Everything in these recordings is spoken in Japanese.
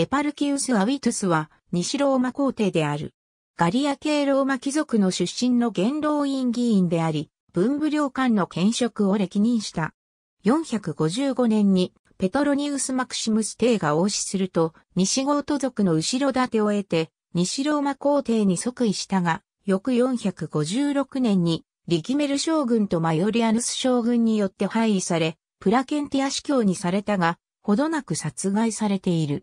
エパルキウス・アウィトゥスは西ローマ皇帝である。ガリア系ローマ貴族の出身の元老院議員であり、文武両官の兼職を歴任した。455年にペトロニウス・マクシムス帝が王子すると、西ゴート族の後ろ盾を得て、西ローマ皇帝に即位したが、翌456年に、リキメル将軍とマヨリアヌス将軍によって廃位され、プラケンティア司教にされたが、ほどなく殺害されている。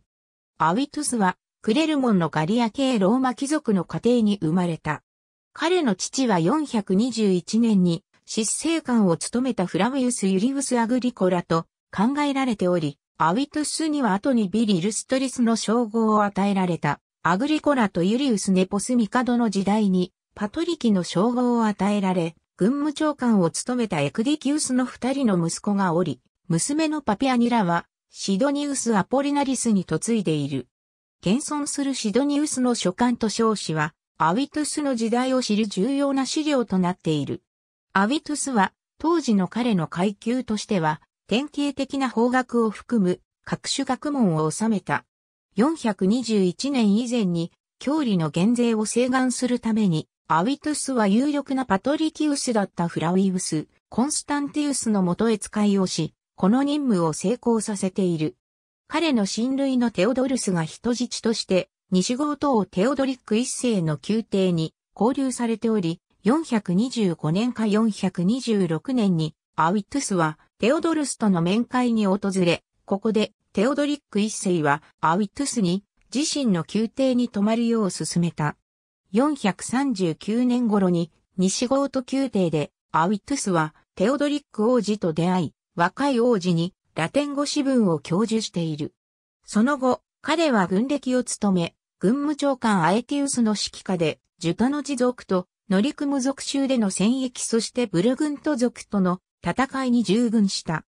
アウィトゥスは、クレルモンのガリア系ローマ貴族の家庭に生まれた。彼の父は421年に、執政官を務めたフラウィウス・ユリウス・アグリコラと考えられており、アウィトゥスには後にビリルストリスの称号を与えられた、アグリコラとユリウス・ネポス・ミカドの時代に、パトリキの称号を与えられ、軍務長官を務めたエクディキウスの二人の息子がおり、娘のパピアニラは、シドニウス・アポリナリスに嫁いでいる。現存するシドニウスの書簡と称詞は、アウィトゥスの時代を知る重要な資料となっている。アウィトゥスは、当時の彼の階級としては、典型的な法学を含む各種学問を収めた。421年以前に、教理の減税を請願するために、アウィトゥスは有力なパトリキウスだったフラウィウス、コンスタンティウスの元へ使いをし、この任務を成功させている。彼の親類のテオドルスが人質として、西郷島テオドリック一世の宮廷に交流されており、425年か426年にアウィットスはテオドルスとの面会に訪れ、ここでテオドリック一世はアウィットスに自身の宮廷に泊まるよう勧めた。439年頃に西ゴと宮廷でアウィットスはテオドリック王子と出会い、若い王子にラテン語詩文を教授している。その後、彼は軍歴を務め、軍務長官アエティウスの指揮下で、ジュタの持続とノリクム族州での戦役そしてブルグント族との戦いに従軍した。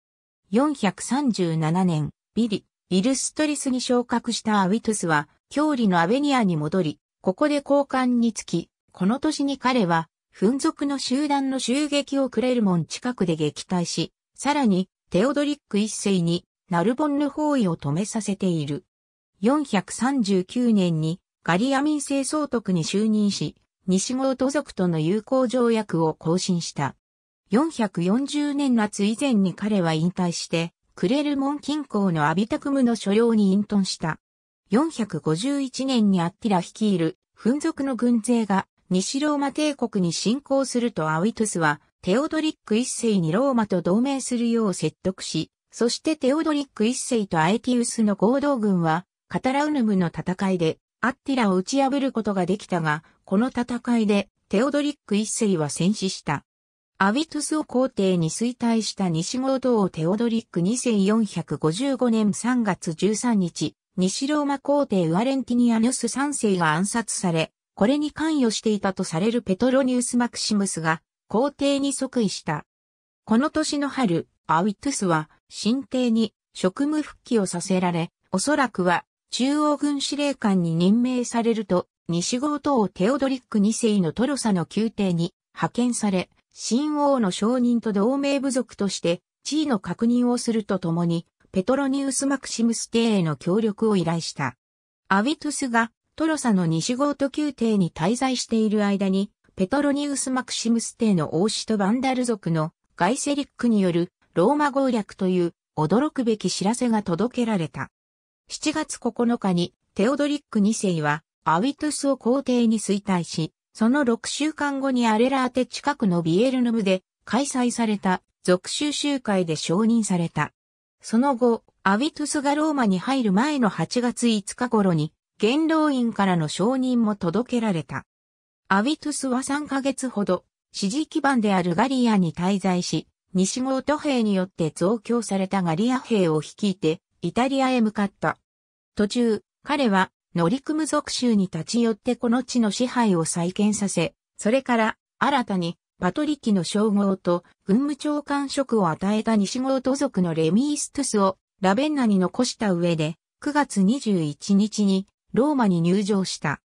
437年、ビリ、イルストリスに昇格したアウィトゥスは、郷里のアベニアに戻り、ここで交換につき、この年に彼は、紛族の集団の襲撃をクレルモン近くで撃退し、さらに、テオドリック一世にナルボンヌ包囲を止めさせている。439年にガリア民政総督に就任し、西郷都族との友好条約を更新した。440年夏以前に彼は引退して、クレルモン近郊のアビタクムの所領に隠遁した。451年にアッティラ率いる、紛族の軍勢が西ローマ帝国に侵攻するとアウィトゥスはテオドリック一世にローマと同盟するよう説得し、そしてテオドリック一世とアエティウスの合同軍は、カタラウヌムの戦いで、アッティラを打ち破ることができたが、この戦いで、テオドリック一世は戦死した。アビトスを皇帝に衰退した西郷道をテオドリック2455年3月13日、西ローマ皇帝ウアレンティニアニュス3世が暗殺され、これに関与していたとされるペトロニウス・マクシムスが皇帝に即位した。この年の春、アウィトゥスは、新帝に職務復帰をさせられ、おそらくは、中央軍司令官に任命されると、西郷王テオドリック2世のトロサの宮廷に派遣され、新王の承認と同盟部族として、地位の確認をするとともに、ペトロニウス・マクシムス帝への協力を依頼した。アウィトゥスがトロサの西ゴと宮廷に滞在している間に、ペトロニウス・マクシムス帝の王子とバンダル族のガイセリックによるローマ攻略という驚くべき知らせが届けられた。7月9日にテオドリック2世はアウィトゥスを皇帝に衰退し、その6週間後にアレラーテ近くのビエルヌムで開催された属州集会で承認された。その後、アウィトゥスがローマに入る前の8月5日頃に、元老院からの承認も届けられた。アビトゥスは3ヶ月ほど、支持基盤であるガリアに滞在し、西ゴート兵によって増強されたガリア兵を率いて、イタリアへ向かった。途中、彼は、ノリクム族州に立ち寄ってこの地の支配を再建させ、それから、新たに、パトリキの称号と軍務長官職を与えた西郷都族のレミーストゥスをラベンナに残した上で、9月21日にローマに入場した。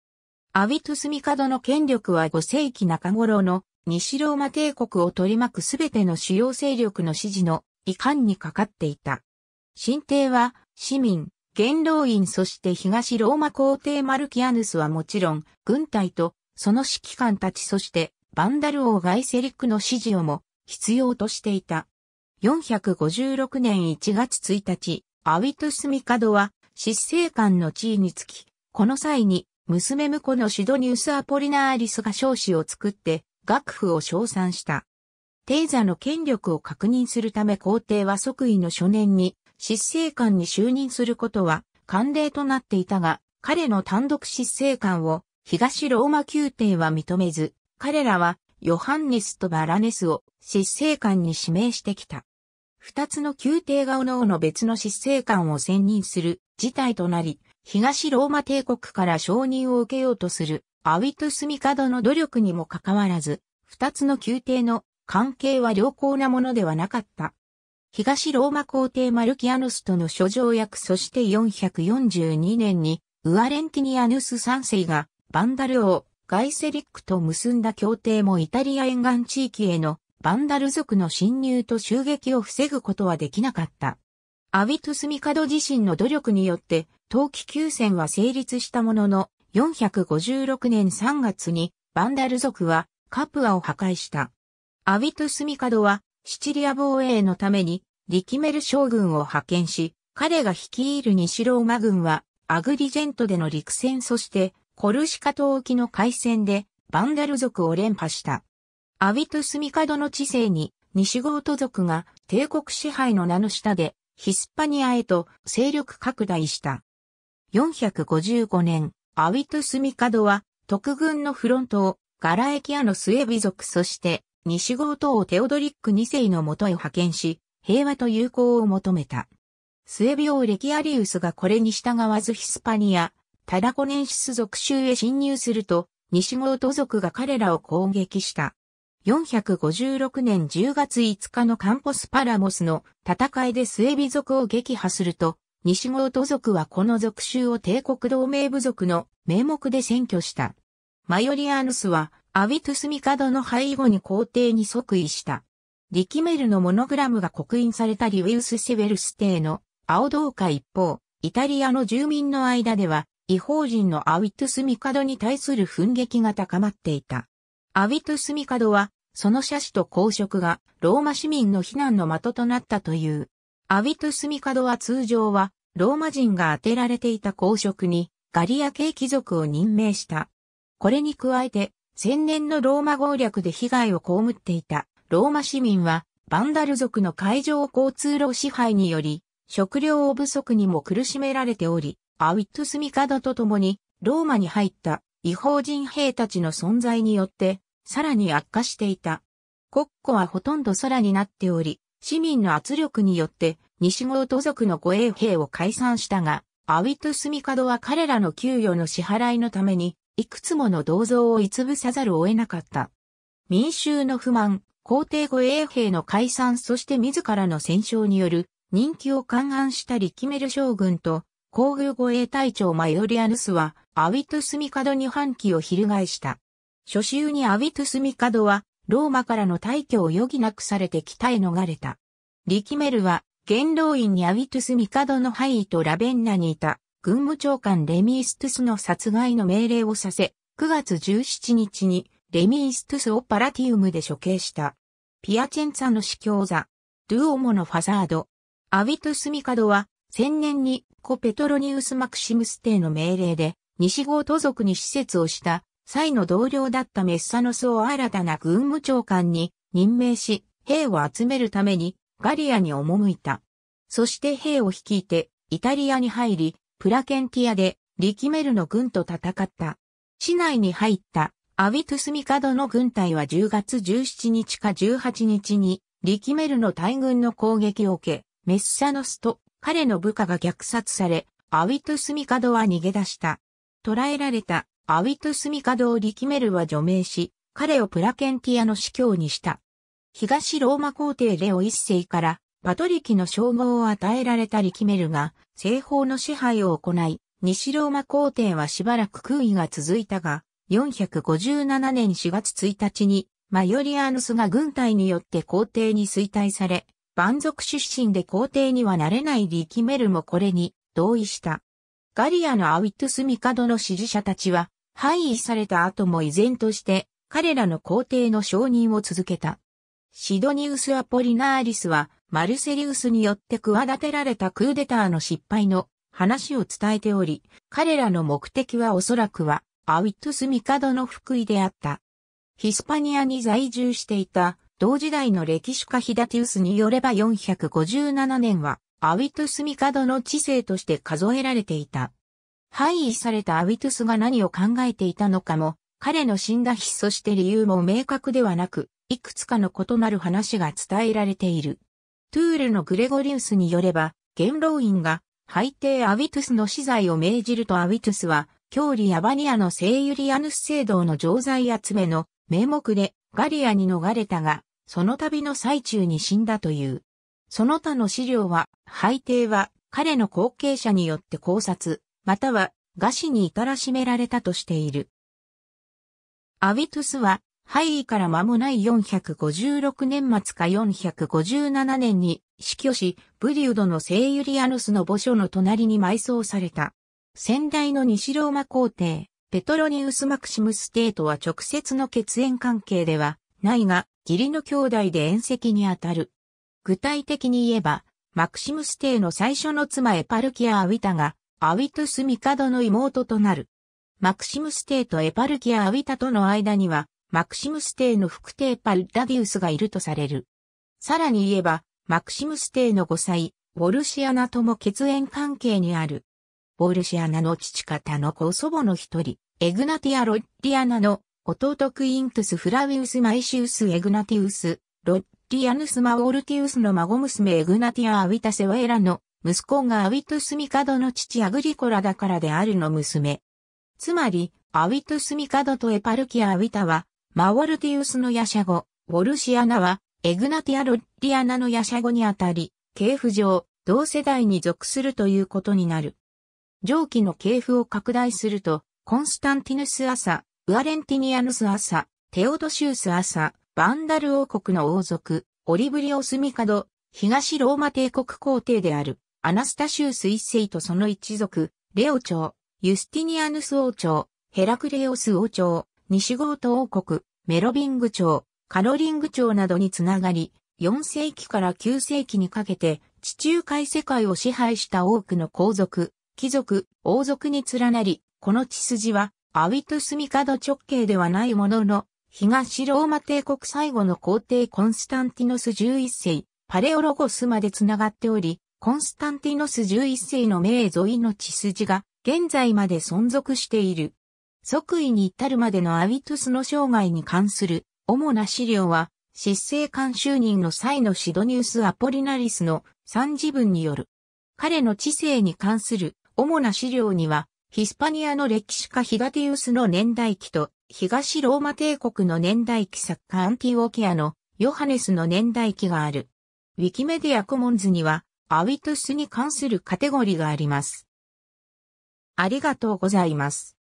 アビトゥスドの権力は5世紀中頃の西ローマ帝国を取り巻くすべての主要勢力の支持の遺憾にかかっていた。神帝は市民、元老院そして東ローマ皇帝マルキアヌスはもちろん軍隊とその指揮官たちそしてバンダル王ガイセリックの支持をも必要としていた。456年1月1日、アウィトゥスドは執政官の地位につき、この際に娘婿のシドニウス・アポリナーリスが少子を作って、楽府を称賛した。テーザの権力を確認するため皇帝は即位の初年に、執政官に就任することは慣例となっていたが、彼の単独執政官を東ローマ宮廷は認めず、彼らはヨハンネスとバラネスを執政官に指名してきた。二つの宮廷がおの別の執政官を選任する事態となり、東ローマ帝国から承認を受けようとするアウィトスミカドの努力にもかかわらず、二つの宮廷の関係は良好なものではなかった。東ローマ皇帝マルキアヌスとの諸条約そして442年にウアレンティニアヌス三世がバンダル王ガイセリックと結んだ協定もイタリア沿岸地域へのバンダル族の侵入と襲撃を防ぐことはできなかった。アウィトスミカド自身の努力によって冬季休戦は成立したものの、456年3月にバンダル族はカプアを破壊した。アビトスミカドはシチリア防衛のためにリキメル将軍を派遣し、彼が率いる西ローマ軍はアグリジェントでの陸戦そしてコルシカ島沖の海戦でバンダル族を連覇した。アビトスミカドの知性に西ゴート族が帝国支配の名の下でヒスパニアへと勢力拡大した。455年、アウィトスミカドは、特軍のフロントを、ガラエキアのスエビ族そして、西郷党をテオドリック2世のもとへ派遣し、平和と友好を求めた。スエビ王レキアリウスがこれに従わずヒスパニア、タラコネンシス族州へ侵入すると、西郷都族が彼らを攻撃した。456年10月5日のカンポスパラモスの戦いでスエビ族を撃破すると、西郷都族はこの属州を帝国同盟部族の名目で占拠した。マヨリアヌスは、アビトゥスミカドの背後に皇帝に即位した。リキメルのモノグラムが刻印されたリウィウス・セヴェルス帝の青銅化一方、イタリアの住民の間では、違法人のアビトゥスミカドに対する奮撃が高まっていた。アビトゥスミカドは、その写真と公職がローマ市民の避難の的となったという。アビトゥスミカドは通常は、ローマ人が当てられていた公職に、ガリア系貴族を任命した。これに加えて、千年のローマ攻略で被害を被っていた、ローマ市民は、バンダル族の海上交通路支配により、食料不足にも苦しめられており、アウィットスミカドと共に、ローマに入った違法人兵たちの存在によって、さらに悪化していた。国庫はほとんど空になっており、市民の圧力によって西郷土族の護衛兵を解散したが、アウィトスミカドは彼らの給与の支払いのために、いくつもの銅像を潰ぶさざるを得なかった。民衆の不満、皇帝護衛兵の解散そして自らの戦勝による人気を勘案したり決める将軍と、皇宮護衛隊長マイオリアヌスは、アウィトスミカドに反旗を翻した。初秋にアウィトスミカドは、ローマからの退去を余儀なくされて北へ逃れた。リキメルは、元老院にアウィトゥス・ミカドの廃イとラベンナにいた、軍務長官レミーストゥスの殺害の命令をさせ、9月17日にレミーストゥスをパラティウムで処刑した。ピアチェンツァの司教座、ドゥオモのファザード。アウィトゥス・ミカドは、千年にコペトロニウス・マクシムス帝の命令で、西郷都族に施設をした際の同僚だったメッサノスを新たな軍務長官に任命し、兵を集めるためにガリアに赴いた。そして兵を率いてイタリアに入り、プラケンティアでリキメルの軍と戦った。市内に入ったアビトゥスミカドの軍隊は10月17日か18日にリキメルの大軍の攻撃を受け、メッサノスと彼の部下が虐殺され、アウィトゥスミカドは逃げ出した。捕らえられたアウィトゥスミカドをリキメルは除名し、彼をプラケンティアの司教にした。東ローマ皇帝レオ一世からパトリキの称号を与えられたリキメルが西方の支配を行い、西ローマ皇帝はしばらく空位が続いたが、457年4月1日にマヨリアーヌスが軍隊によって皇帝に衰退され、蛮族出身で皇帝にはなれないリキメルもこれに同意した。ガリアのアウィトスミカドの支持者たちは廃位された後も依然として彼らの皇帝の承認を続けた。シドニウス・アポリナーリスはマルセリウスによって企てられたクーデターの失敗の話を伝えており、彼らの目的はおそらくはアウィットス・ミカドの福井であった。ヒスパニアに在住していた同時代の歴史家ヒダティウスによれば457年はアウィットス・ミカドの知性として数えられていた。廃位されたアウィトゥスが何を考えていたのかも、彼の死んだ日そして理由も明確ではなく、いくつかの異なる話が伝えられている。トゥールのグレゴリウスによれば、元老院が、テ帝アウィトゥスの死罪を命じるとアウィトゥスは、郷里アバニアの聖ユリアヌス聖堂の錠剤集めの名目でガリアに逃れたが、その旅の最中に死んだという。その他の資料は、テ帝は彼の後継者によって考察、または餓死に至らしめられたとしている。アウィトゥスは、廃位から間もない456年末か457年に死去し、ブリュードの聖ユリアヌスの墓所の隣に埋葬された。先代の西ローマ皇帝、ペトロニウス・マクシムス・テートは直接の血縁関係ではないが、義理の兄弟で縁石にあたる。具体的に言えば、マクシムス・テーの最初の妻エパルキア・アウィタが、アウィトゥス・ミカドの妹となる。マクシムス帝とエパルキア・アウィタとの間には、マクシムス帝の副帝パルダディウスがいるとされる。さらに言えば、マクシムス帝の5歳、ボルシアナとも血縁関係にある。ボルシアナの父方の子祖母の一人、エグナティア・ロッリアナの弟クイントゥス・フラウィウス・マイシウス・エグナティウス、ロッリアヌス・マウォルティウスの孫娘エグナティア・アウィタ・セワエラの息子がアウィトスミカドの父アグリコラだからであるの娘。つまり、アウィトスミカドとエパルキア・アウィタは、マォルティウスのヤシャゴ、ウォルシアナは、エグナティア・ロッリアナのヤシャゴにあたり、系譜上、同世代に属するということになる。上記の系譜を拡大すると、コンスタンティヌス・アサ、ウアレンティニアヌス・アサ、テオドシウス・アサ、バンダル王国の王族、オリブリオス・ミカド、東ローマ帝国皇帝である。アナスタシウス一世とその一族、レオ朝、ユスティニアヌス王朝、ヘラクレオス王朝、西ゴート王国、メロビング朝、カロリング朝などにつながり、4世紀から9世紀にかけて地中海世界を支配した多くの皇族、貴族、王族に連なり、この血筋はアウィトスミカド直系ではないものの、東ローマ帝国最後の皇帝コンスタンティノス11世、パレオロゴスまでつながっており、コンスタンティノス11世の名沿いの血筋が現在まで存続している。即位に至るまでのアビトゥスの生涯に関する主な資料は、執政官就任の際のシドニウス・アポリナリスの三次文による。彼の知性に関する主な資料には、ヒスパニアの歴史家ヒダティウスの年代記と、東ローマ帝国の年代記作家アンティオケアのヨハネスの年代記がある。ウィキメディアコモンズには、アウィトゥスに関するカテゴリがあります。ありがとうございます。